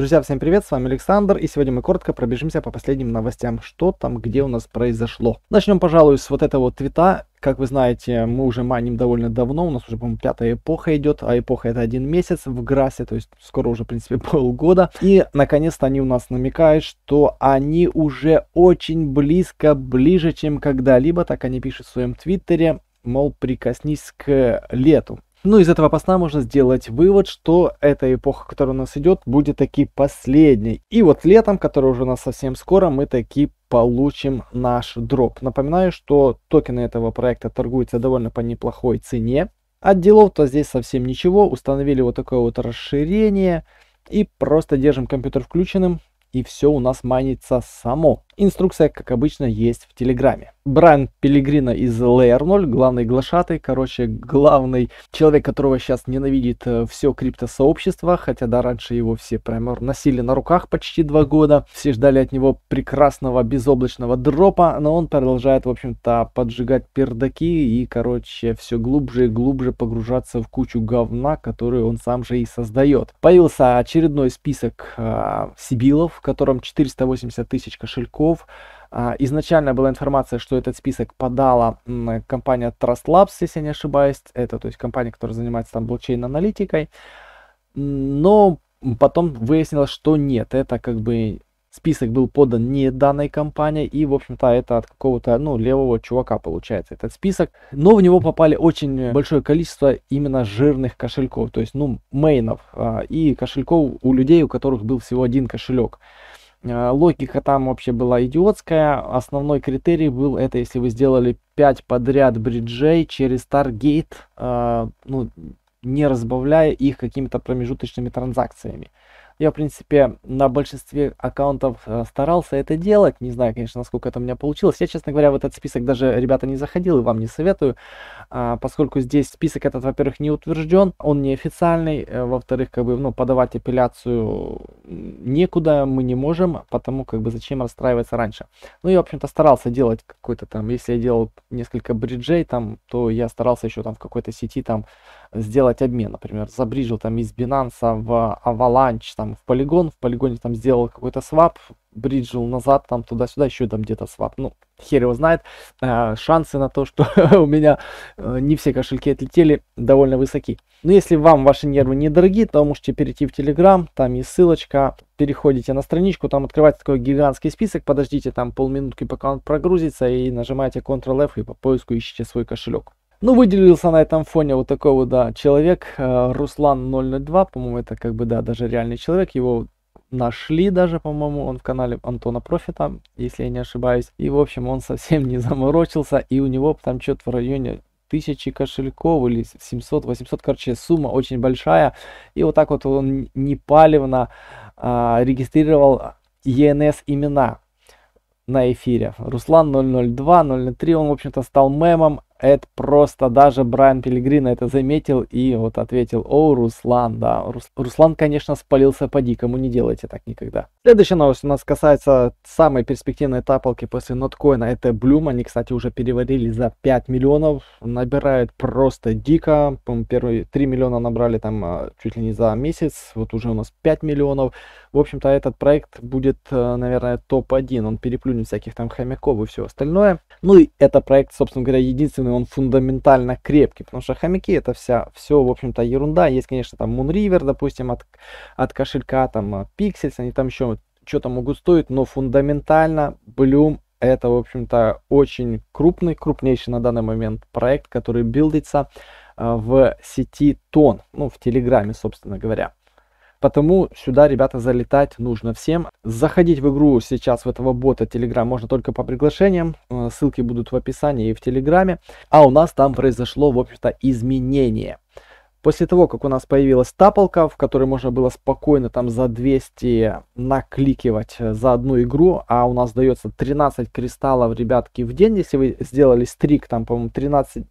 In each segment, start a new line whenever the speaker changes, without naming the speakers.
Друзья, всем привет, с вами Александр, и сегодня мы коротко пробежимся по последним новостям, что там, где у нас произошло. Начнем, пожалуй, с вот этого твита, как вы знаете, мы уже маним довольно давно, у нас уже, по-моему, пятая эпоха идет, а эпоха это один месяц в Грасе, то есть скоро уже, в принципе, полгода. И, наконец-то, они у нас намекают, что они уже очень близко, ближе, чем когда-либо, так они пишут в своем твиттере, мол, прикоснись к лету. Ну, из этого поста можно сделать вывод, что эта эпоха, которая у нас идет, будет таки последней. И вот летом, который уже у нас совсем скоро, мы таки получим наш дроп. Напоминаю, что токены этого проекта торгуются довольно по неплохой цене. От делов-то здесь совсем ничего. Установили вот такое вот расширение. И просто держим компьютер включенным. И все у нас майнится само. Инструкция, как обычно, есть в Телеграме. Брайан Пелегрина из Layer 0, главный глашатый, короче, главный человек, которого сейчас ненавидит э, все криптосообщество, хотя да, раньше его все прямо носили на руках почти два года, все ждали от него прекрасного безоблачного дропа, но он продолжает, в общем-то, поджигать пердаки и, короче, все глубже и глубже погружаться в кучу говна, которую он сам же и создает. Появился очередной список э, сибилов, в котором 480 тысяч кошельков, игровиков. А, изначально была информация, что этот список подала компания Trust Labs, если я не ошибаюсь. Это то есть компания, которая занимается там блокчейн-аналитикой. Но потом выяснилось, что нет, это как бы список был подан не данной компании, и, в общем-то, это от какого-то, ну, левого чувака получается этот список. Но в него попали очень большое количество именно жирных кошельков, то есть, ну, мейнов а, и кошельков у людей, у которых был всего один кошелек. Э, логика там вообще была идиотская. Основной критерий был это, если вы сделали 5 подряд бриджей через Target, э, ну, не разбавляя их какими-то промежуточными транзакциями. Я, в принципе, на большинстве аккаунтов э, старался это делать. Не знаю, конечно, насколько это у меня получилось. Я, честно говоря, в этот список даже, ребята, не заходил и вам не советую, а, поскольку здесь список этот, во-первых, не утвержден, он не официальный, э, во-вторых, как бы, ну, подавать апелляцию некуда, мы не можем, потому как бы зачем расстраиваться раньше. Ну, я, в общем-то, старался делать какой-то там, если я делал несколько бриджей там, то я старался еще там в какой-то сети там сделать обмен, например, забриджил там из Binance в Avalanche, там в полигон, в полигоне там сделал какой-то свап, бриджил назад, там туда-сюда, еще там где-то свап, ну, хер его знает, э, шансы на то, что у меня э, не все кошельки отлетели, довольно высоки. Но ну, если вам ваши нервы недороги, то можете перейти в Telegram, там есть ссылочка, переходите на страничку, там открывается такой гигантский список, подождите там полминутки, пока он прогрузится, и нажимаете Ctrl-F и по поиску ищите свой кошелек. Ну, выделился на этом фоне вот такой вот, да, человек, э, Руслан 002, по-моему, это как бы, да, даже реальный человек, его нашли даже, по-моему, он в канале Антона Профита, если я не ошибаюсь. И, в общем, он совсем не заморочился, и у него там что-то в районе тысячи кошельков или 700 800 короче сумма очень большая и вот так вот он непалевно а, регистрировал ENS имена на эфире руслан 002 003 он в общем-то стал мемом это просто даже Брайан Пелегрин это заметил и вот ответил, о, Руслан, да. Рус, Руслан, конечно, спалился по-дикому, не делайте так никогда. Следующая новость у нас касается самой перспективной тапалки после ноткоина, это Блюм. Они, кстати, уже переварили за 5 миллионов, набирают просто дико. Первые 3 миллиона набрали там а, чуть ли не за месяц, вот уже у нас 5 миллионов. В общем-то, этот проект будет, э, наверное, топ-1, он переплюнет всяких там хомяков и все остальное. Ну и это проект, собственно говоря, единственный стороны, он фундаментально крепкий, потому что хомяки это вся, все, в общем-то, ерунда. Есть, конечно, там Moonriver, допустим, от, от кошелька, там э, Pixels, они там еще что-то могут стоить, но фундаментально Bloom это, в общем-то, очень крупный, крупнейший на данный момент проект, который билдится э, в сети Тон, ну, в Телеграме, собственно говоря. Потому сюда, ребята, залетать нужно всем. Заходить в игру сейчас в этого бота Telegram можно только по приглашениям. Э, ссылки будут в описании и в Телеграме. А у нас там произошло, в общем-то, изменение. После того, как у нас появилась тапалка, в которой можно было спокойно там за 200 накликивать э, за одну игру, а у нас дается 13 кристаллов, ребятки, в день, если вы сделали стрик, там, по-моему, 13-10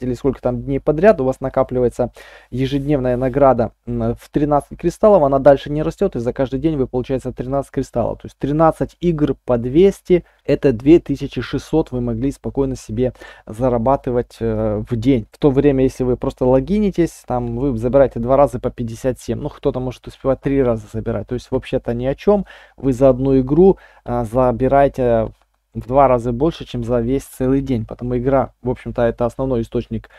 или сколько там дней подряд, у вас накапливается ежедневная награда в 13 кристаллов, она дальше не растет, и за каждый день вы получаете 13 кристаллов, то есть 13 игр по 200 это 2600 вы могли спокойно себе зарабатывать э, в день. В то время, если вы просто логинитесь, там вы забираете два раза по 57, ну кто-то может успевать три раза забирать, то есть вообще-то ни о чем, вы за одну игру э, забираете в два раза больше, чем за весь целый день, потому игра, в общем-то, это основной источник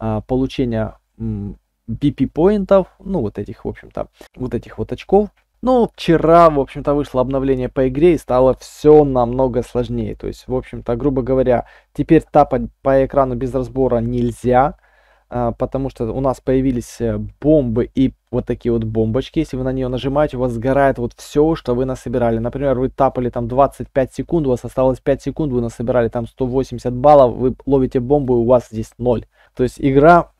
э, получения BP поинтов, ну вот этих, в общем-то, вот этих вот очков, но ну, вчера, в общем-то, вышло обновление по игре и стало все намного сложнее. То есть, в общем-то, грубо говоря, теперь тапать по экрану без разбора нельзя, а, потому что у нас появились э, бомбы и вот такие вот бомбочки. Если вы на нее нажимаете, у вас сгорает вот все, что вы насобирали. Например, вы тапали там 25 секунд, у вас осталось 5 секунд, вы насобирали там 180 баллов, вы ловите бомбу, и у вас здесь 0. То есть игра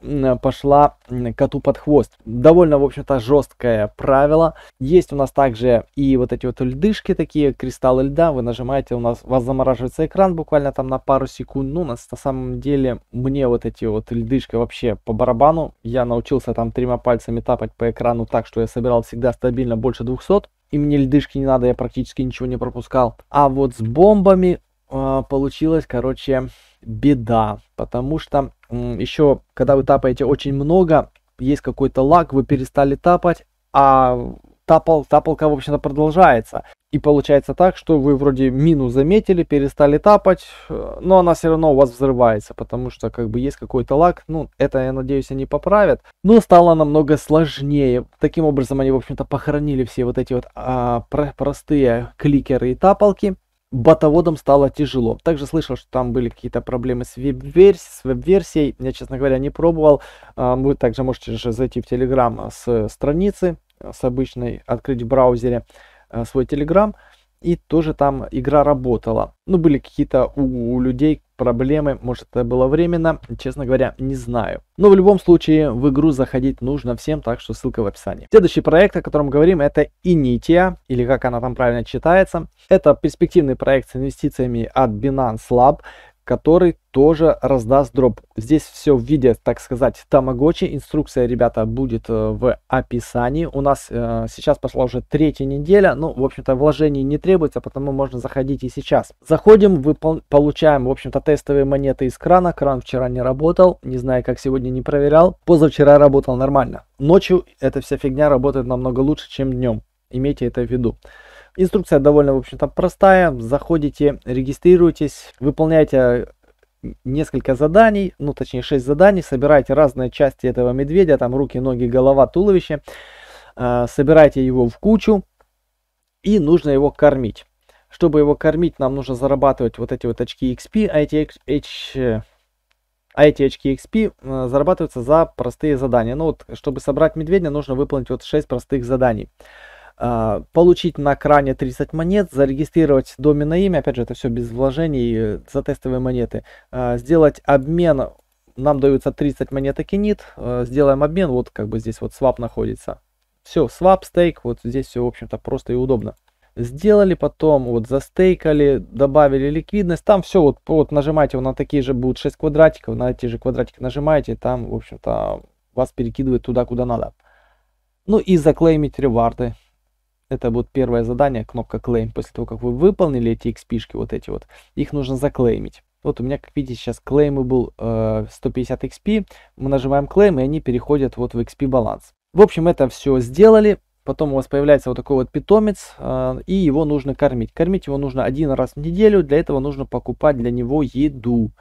пошла коту под хвост. Довольно, в общем-то, жесткое правило. Есть у нас также и вот эти вот льдышки такие, кристаллы льда. Вы нажимаете, у нас у вас замораживается экран буквально там на пару секунд. Ну, нас на самом деле мне вот эти вот льдышки вообще по барабану. Я научился там тремя пальцами тапать по экрану так, что я собирал всегда стабильно больше 200 и мне льдышки не надо, я практически ничего не пропускал. А вот с бомбами а, получилась, короче, беда, потому что еще, когда вы тапаете очень много, есть какой-то лаг, вы перестали тапать, а тапал, тапалка, в общем-то, продолжается. И получается так, что вы вроде мину заметили, перестали тапать, э, но она все равно у вас взрывается, потому что как бы есть какой-то лаг. Ну, это, я надеюсь, они поправят. Но стало намного сложнее. Таким образом, они, в общем-то, похоронили все вот эти вот а, про простые кликеры и тапалки. Ботоводам стало тяжело. Также слышал, что там были какие-то проблемы с веб-версией. Я, честно говоря, не пробовал. А, вы также можете же зайти в Telegram с страницы, э, с обычной, открыть в браузере э, свой Telegram. И тоже там игра работала. Ну, были какие-то у, у людей проблемы, может это было временно, честно говоря, не знаю. Но в любом случае в игру заходить нужно всем, так что ссылка в описании. Следующий проект, о котором говорим, это Initia, или как она там правильно читается. Это перспективный проект с инвестициями от Binance Lab, который тоже раздаст дроп. Здесь все в виде, так сказать, тамагочи. Инструкция, ребята, будет э, в описании. У нас э, сейчас пошла уже третья неделя. Ну, в общем-то, вложений не требуется, потому можно заходить и сейчас. Заходим, выпол получаем, в общем-то, тестовые монеты из крана. Кран вчера не работал, не знаю, как сегодня не проверял. Позавчера работал нормально. Ночью эта вся фигня работает намного лучше, чем днем. Имейте это в виду. Инструкция довольно, в общем-то, простая. Заходите, регистрируйтесь, выполняйте э, несколько заданий, ну точнее 6 заданий, собираете разные части этого медведя, там руки, ноги, голова, туловище, э, собираете его в кучу и нужно его кормить. Чтобы его кормить, нам нужно зарабатывать вот эти вот очки XP, а эти, H, а эти очки XP э, зарабатываются за простые задания. Ну вот, чтобы собрать медведя, нужно выполнить вот 6 простых заданий. А, получить на кране 30 монет, зарегистрировать доменное имя, опять же, это все без вложений за тестовые монеты, а, сделать обмен, нам даются 30 монеток и нит, а, сделаем обмен, вот как бы здесь вот свап находится. Все, свап, стейк, вот здесь все, в общем-то, просто и удобно. Сделали, потом вот застейкали, добавили ликвидность, там все, вот, вот нажимаете, на такие же будут 6 квадратиков, на эти же квадратики нажимаете, там, в общем-то, вас перекидывает туда, куда надо. Ну и заклеймить реварды это будет первое задание, кнопка claim. После того, как вы выполнили эти xp вот эти вот, их нужно заклеймить. Вот у меня, как видите, сейчас claimable э, 150 XP. Мы нажимаем claim, и они переходят вот в XP баланс. В общем, это все сделали. Потом у вас появляется вот такой вот питомец, э, и его нужно кормить. Кормить его нужно один раз в неделю. Для этого нужно покупать для него еду.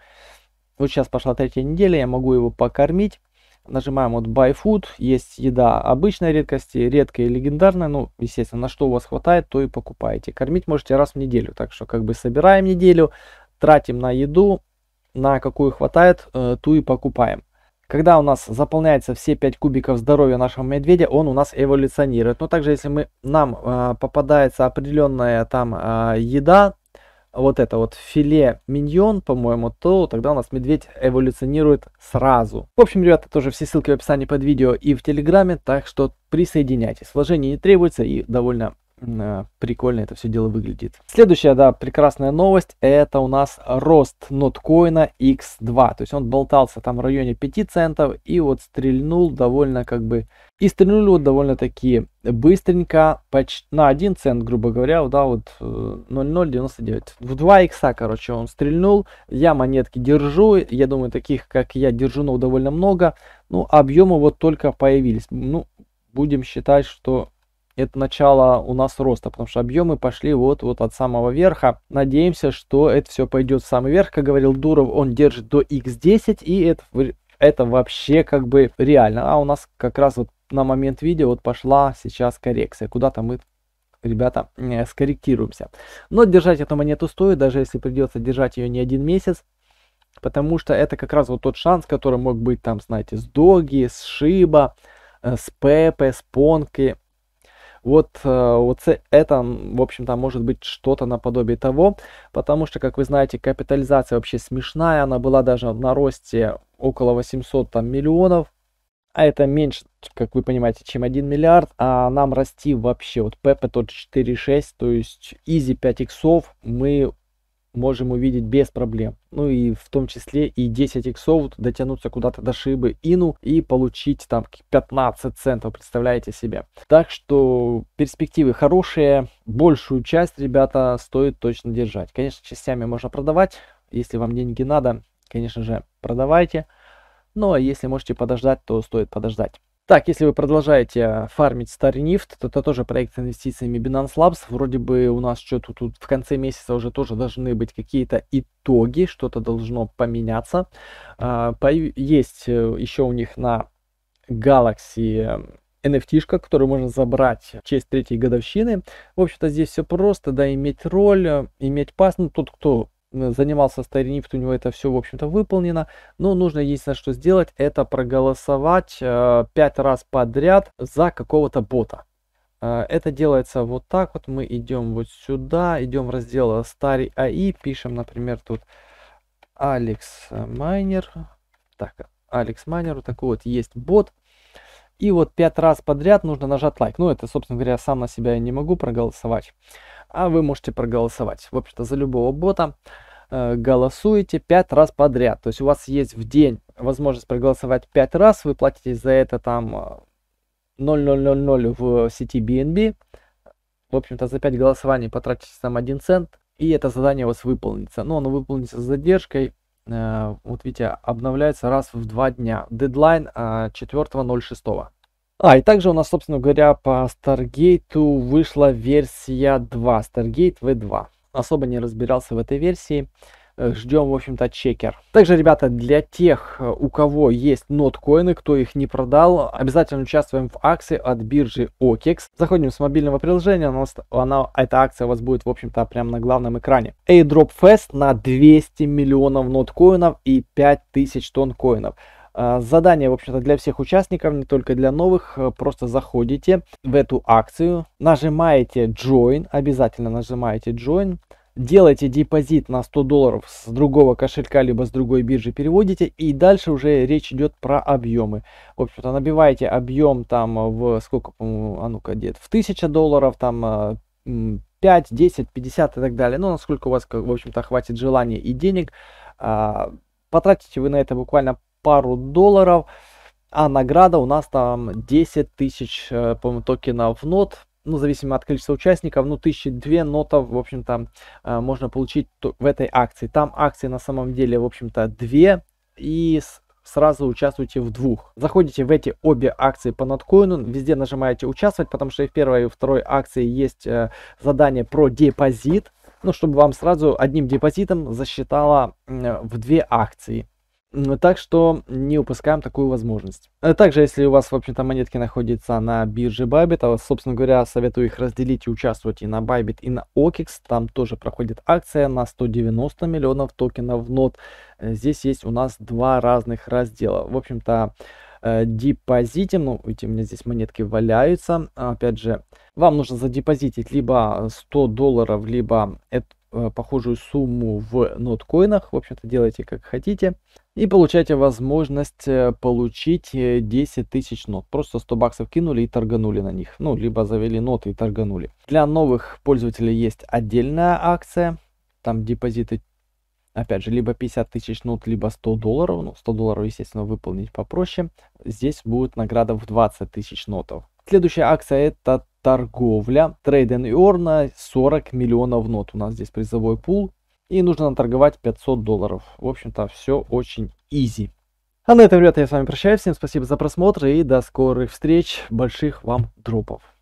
Вот сейчас пошла третья неделя, я могу его покормить. Нажимаем вот Buy Food. Есть еда обычной редкости, редкая и легендарная. Ну, естественно, на что у вас хватает, то и покупаете. Кормить можете раз в неделю. Так что как бы собираем неделю, тратим на еду, на какую хватает, э, ту и покупаем. Когда у нас заполняется все 5 кубиков здоровья нашего медведя, он у нас эволюционирует. Но также, если мы, нам э, попадается определенная там э, еда, вот это вот филе миньон, по-моему, то тогда у нас медведь эволюционирует сразу. В общем, ребята, тоже все ссылки в описании под видео и в Телеграме, так что присоединяйтесь. Вложение не требуется и довольно Э, прикольно это все дело выглядит. Следующая, да, прекрасная новость, это у нас рост ноткоина X2. То есть он болтался там в районе 5 центов и вот стрельнул довольно как бы... И стрельнул вот довольно-таки быстренько, почти на 1 цент, грубо говоря, да, вот 0,099. Э, в 2 икса, короче, он стрельнул. Я монетки держу, я думаю, таких, как я, держу держунов довольно много. Ну, объемы вот только появились. Ну, будем считать, что это начало у нас роста, потому что объемы пошли вот, вот от самого верха. Надеемся, что это все пойдет в самый верх. Как говорил Дуров, он держит до X10, и это, это вообще как бы реально. А у нас как раз вот на момент видео вот пошла сейчас коррекция. Куда-то мы ребята, э, скорректируемся. Но держать эту монету стоит, даже если придется держать ее не один месяц, потому что это как раз вот тот шанс, который мог быть там, знаете, с Доги, с Шиба, э, с Пепе, с Понки, вот, э, вот это, в общем-то, может быть что-то наподобие того, потому что, как вы знаете, капитализация вообще смешная, она была даже на росте около 800 там, миллионов, а это меньше, как вы понимаете, чем 1 миллиард, а нам расти вообще, вот Пепе тот 4,6, то есть изи 5 иксов, мы можем увидеть без проблем. Ну и в том числе и 10 иксов дотянуться куда-то до шибы ину и получить там 15 центов, представляете себе. Так что перспективы хорошие, большую часть, ребята, стоит точно держать. Конечно, частями можно продавать, если вам деньги надо, конечно же, продавайте. но ну, а если можете подождать, то стоит подождать. Так, если вы продолжаете э, фармить старый нефть, то это тоже проект с инвестициями Binance Labs. Вроде бы у нас что-то тут в конце месяца уже тоже должны быть какие-то итоги, что-то должно поменяться. А, есть э, еще у них на Galaxy э, NFT, которую можно забрать в честь третьей годовщины. В общем-то, здесь все просто, да, иметь роль, иметь пас. Ну, тот, кто занимался Старинифт, у него это все, в общем-то, выполнено. Но нужно единственное, что сделать, это проголосовать э, 5 раз подряд за какого-то бота. Э, это делается вот так вот. Мы идем вот сюда, идем в раздел Старый АИ, пишем, например, тут Алекс Майнер. Так, Алекс Майнер, вот такой вот есть бот. И вот пять раз подряд нужно нажать лайк. Ну, это, собственно говоря, сам на себя я не могу проголосовать. А вы можете проголосовать, в общем-то, за любого бота. Э, голосуете пять раз подряд. То есть у вас есть в день возможность проголосовать пять раз. Вы платите за это там 0,000 э, в сети BNB. В общем-то, за 5 голосований потратите там 1 цент. И это задание у вас выполнится. Но оно выполнится с задержкой Э, вот видите, обновляется раз в два дня. Дедлайн 4.06. Э, а, и также у нас, собственно говоря, по Stargate вышла версия 2, Stargate V2. Особо не разбирался в этой версии. Э, ждем, в общем-то, чекер. Также, ребята, для тех, э, у кого есть ноткоины, кто их не продал, обязательно участвуем в акции от биржи OKEX. Заходим с мобильного приложения, у нас, она, эта акция у вас будет, в общем-то, прямо на главном экране. Airdrop Fest на 200 миллионов ноткоинов и 5000 тонн коинов. Э, задание, в общем-то, для всех участников, не только для новых. Просто заходите в эту акцию, нажимаете Join, обязательно нажимаете Join делаете депозит на 100 долларов с другого кошелька, либо с другой биржи переводите, и дальше уже речь идет про объемы. В общем-то, набиваете объем там в сколько, по-моему, а ну-ка, дед в 1000 долларов, там 5, 10, 50 и так далее. Ну, насколько у вас, в общем-то, хватит желания и денег. А, потратите вы на это буквально пару долларов, а награда у нас там 10 тысяч, э, по-моему, токенов нот, ну, зависимо от количества участников, ну, тысячи две нотов, в общем-то, а, можно получить в этой акции. Там акции на самом деле, в общем-то, две, и сразу участвуйте в двух. Заходите в эти обе акции по ноткоину, везде нажимаете участвовать, потому что и в первой и второй акции есть э, задание про депозит, ну, чтобы вам сразу одним депозитом засчитало в две акции. Так что не упускаем такую возможность. Э, также, если у вас, в общем-то, монетки находятся на бирже Bybit, а, собственно говоря, советую их разделить и участвовать и на Bybit, и на OKEX. Там тоже проходит акция на 190 миллионов токенов нот. Э, здесь есть у нас два разных раздела. В общем-то, э, депозитим, ну, эти у меня здесь монетки валяются. Опять же, вам нужно задепозитить либо 100 долларов, либо похожую сумму в ноткоинах. В общем-то, делайте как хотите и получаете возможность э, получить 10 э, тысяч нот. Просто 100 баксов кинули и торганули на них. Ну, либо завели ноты и торганули. Для новых пользователей есть отдельная акция. Там депозиты, опять же, либо 50 тысяч нот, либо 100 долларов. Ну, 100 долларов, естественно, выполнить попроще. Здесь будет награда в 20 тысяч нотов. Следующая акция это торговля. Trade and Earn 40 миллионов нот. У нас здесь призовой пул и нужно торговать 500 долларов. В общем-то, все очень easy. А на этом, ребята, я с вами прощаюсь. Всем спасибо за просмотр и до скорых встреч. Больших вам дропов.